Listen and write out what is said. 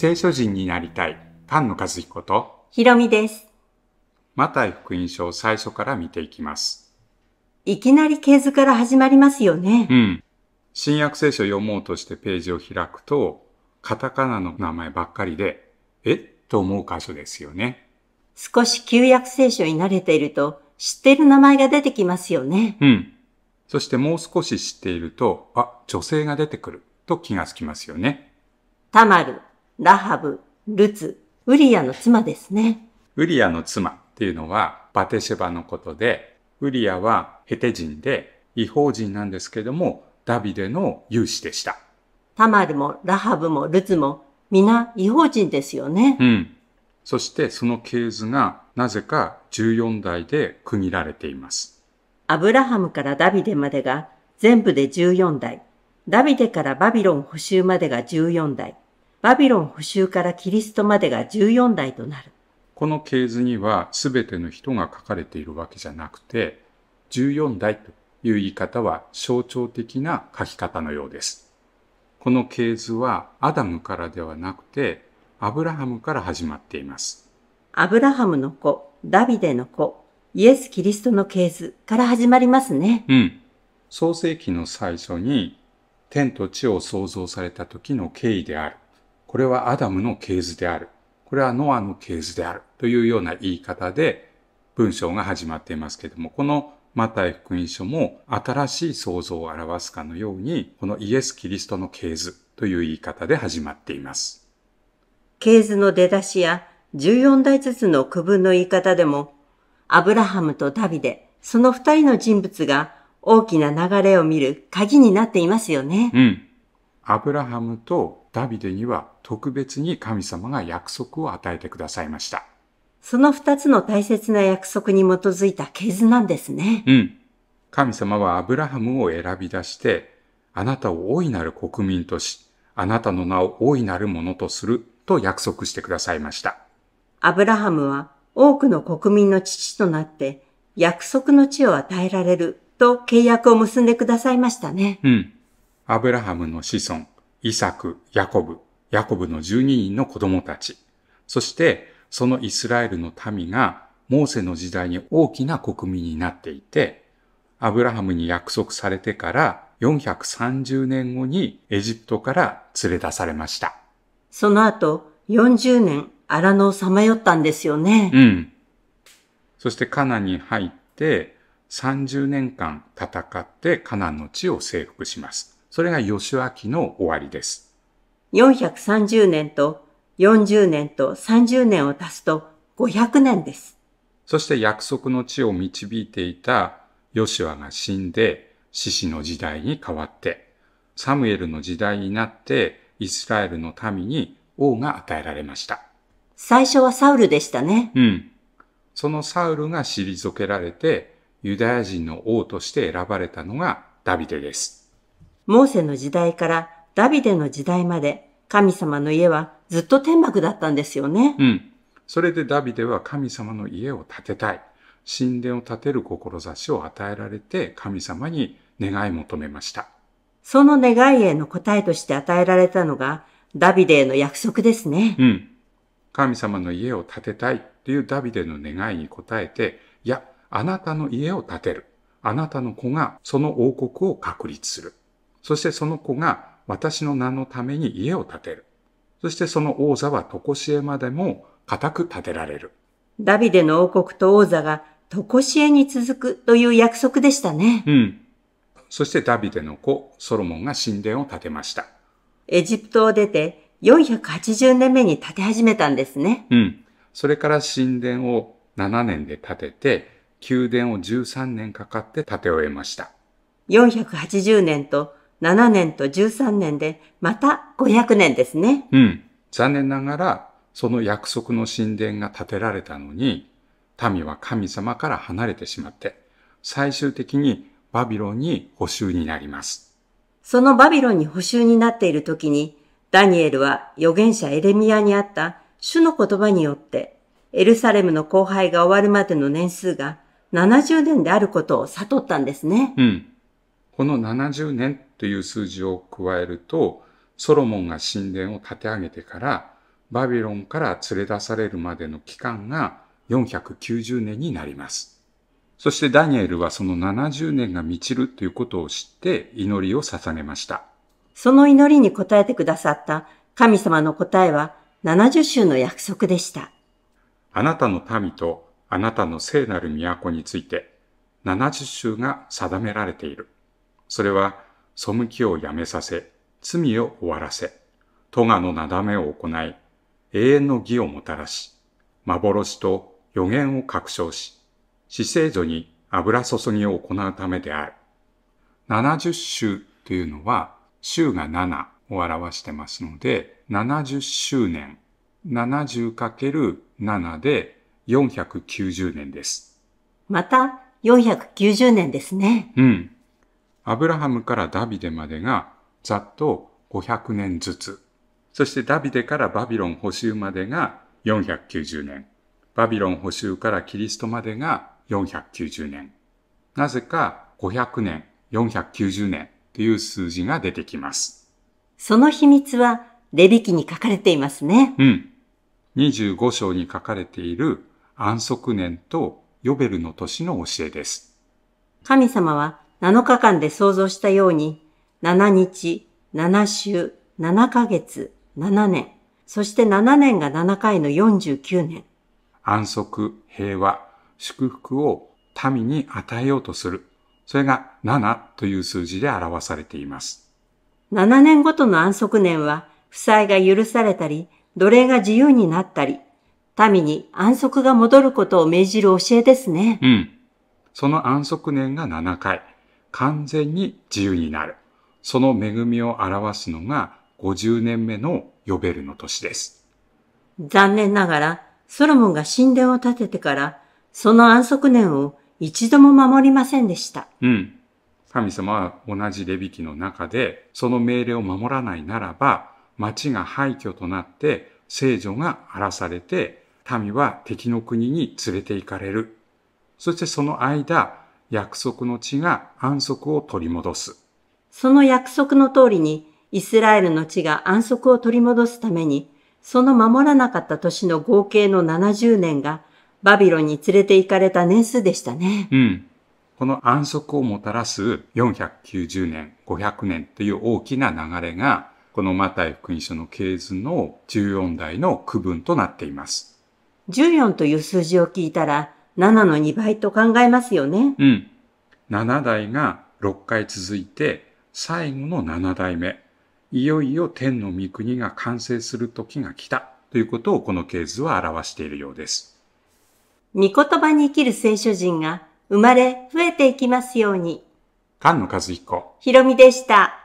聖書人になりたい菅野和彦とひろみです。マタイ福音書を最初から見ていきます。いきなり系図から始まりますよね。うん。新約聖書を読もうとしてページを開くと、カタカナの名前ばっかりで、えと思う箇所ですよね。少し旧約聖書に慣れていると、知っている名前が出てきますよね。うん。そしてもう少し知っていると、あ、女性が出てくると気がつきますよね。タマル、ラハブ、ルツ、ウリアの妻ですね。ウリアの妻っていうのはバテシェバのことで、ウリアはヘテ人で違法人なんですけども、ダビデの勇士でした。タマルもラハブもルツも皆違法人ですよね。うん。そしてその系図がなぜか14代で区切られています。アブラハムからダビデまでが全部で14代。ダビデからバビロン補修までが14代。バビロン捕囚からキリストまでが14代となる。この系図には全ての人が書かれているわけじゃなくて、14代という言い方は象徴的な書き方のようです。この系図はアダムからではなくて、アブラハムから始まっています。アブラハムの子、ダビデの子、イエス・キリストの系図から始まりますね。うん。創世記の最初に、天と地を創造された時の経緯であるこれはアダムの系図である。これはノアの系図である。というような言い方で文章が始まっていますけれども、このマタイ福音書も新しい創造を表すかのように、このイエス・キリストの系図という言い方で始まっています。系図の出だしや14代ずつの区分の言い方でも、アブラハムとダビデ、その二人の人物が大きな流れを見る鍵になっていますよね。うん。アブラハムとダビデには特別に神様が約束を与えてくださいました。その二つの大切な約束に基づいた系図なんですね。うん。神様はアブラハムを選び出して、あなたを大いなる国民とし、あなたの名を大いなるものとすると約束してくださいました。アブラハムは多くの国民の父となって、約束の地を与えられると契約を結んでくださいましたね。うん。アブラハムの子孫、イサク、ヤコブ、ヤコブの12人の子供たち、そしてそのイスラエルの民がモーセの時代に大きな国民になっていて、アブラハムに約束されてから430年後にエジプトから連れ出されました。その後40年荒野をさまよったんですよね。うん。そしてカナンに入って30年間戦ってカナンの地を征服します。それがヨシュア記の終わりです。430年と40年と30年を足すと500年です。そして約束の地を導いていたヨシュアが死んで獅子の時代に変わって、サムエルの時代になってイスラエルの民に王が与えられました。最初はサウルでしたね。うん。そのサウルが退けられてユダヤ人の王として選ばれたのがダビデです。モーセの時代からダビデの時代まで、神様の家はずっと天幕だったんですよね。うん。それでダビデは神様の家を建てたい。神殿を建てる志を与えられて神様に願い求めました。その願いへの答えとして与えられたのがダビデへの約束ですね。うん。神様の家を建てたいというダビデの願いに応えて、いや、あなたの家を建てる。あなたの子がその王国を確立する。そしてその子が私の名のために家を建てる。そしてその王座は常しえまでも固く建てられる。ダビデの王国と王座が常しえに続くという約束でしたね。うん。そしてダビデの子、ソロモンが神殿を建てました。エジプトを出て480年目に建て始めたんですね。うん。それから神殿を7年で建てて、宮殿を13年かかって建て終えました。480年と7年と13年で、また500年ですね。うん。残念ながら、その約束の神殿が建てられたのに、民は神様から離れてしまって、最終的にバビロンに捕囚になります。そのバビロンに捕囚になっている時に、ダニエルは預言者エレミアにあった主の言葉によって、エルサレムの荒廃が終わるまでの年数が70年であることを悟ったんですね。うん。この70年という数字を加えると、ソロモンが神殿を建て上げてから、バビロンから連れ出されるまでの期間が490年になります。そしてダニエルはその70年が満ちるということを知って祈りを捧げました。その祈りに応えてくださった神様の答えは70週の約束でした。あなたの民とあなたの聖なる都について70週が定められている。それは、背きをやめさせ、罪を終わらせ、咎のなだめを行い、永遠の義をもたらし、幻と予言を確証し、死聖女に油注ぎを行うためである。七十週というのは、週が七を表してますので、七十周年、かけ×七で四百九十年です。また、490年ですね。うん。アブラハムからダビデまでがざっと500年ずつ。そしてダビデからバビロン捕囚までが490年。バビロン捕囚からキリストまでが490年。なぜか500年、490年という数字が出てきます。その秘密はレビ記に書かれていますね。うん。25章に書かれている安息年とヨベルの年の教えです。神様は7日間で想像したように、7日、7週、7ヶ月、7年、そして7年が7回の49年。安息、平和、祝福を民に与えようとする。それが7という数字で表されています。7年ごとの安息年は、負債が許されたり、奴隷が自由になったり、民に安息が戻ることを命じる教えですね。うん。その安息年が7回。完全に自由になる。その恵みを表すのが50年目のヨベルの年です。残念ながら、ソロモンが神殿を建ててから、その安息年を一度も守りませんでした。うん。神様は同じレビキの中で、その命令を守らないならば、町が廃墟となって、聖女が荒らされて、民は敵の国に連れて行かれる。そしてその間、約束の地が安息を取り戻す。その約束の通りに、イスラエルの地が安息を取り戻すために、その守らなかった年の合計の70年が、バビロンに連れて行かれた年数でしたね。うん。この安息をもたらす490年、500年という大きな流れが、このマタイ福音書の系図の14代の区分となっています。14という数字を聞いたら、7の2倍と考えますよね。うん。7代が6回続いて、最後の7代目。いよいよ天の御国が完成する時が来た。ということをこの系図は表しているようです。御言葉に生きる聖書人が生まれ増えていきますように。菅野和彦。ひろみでした。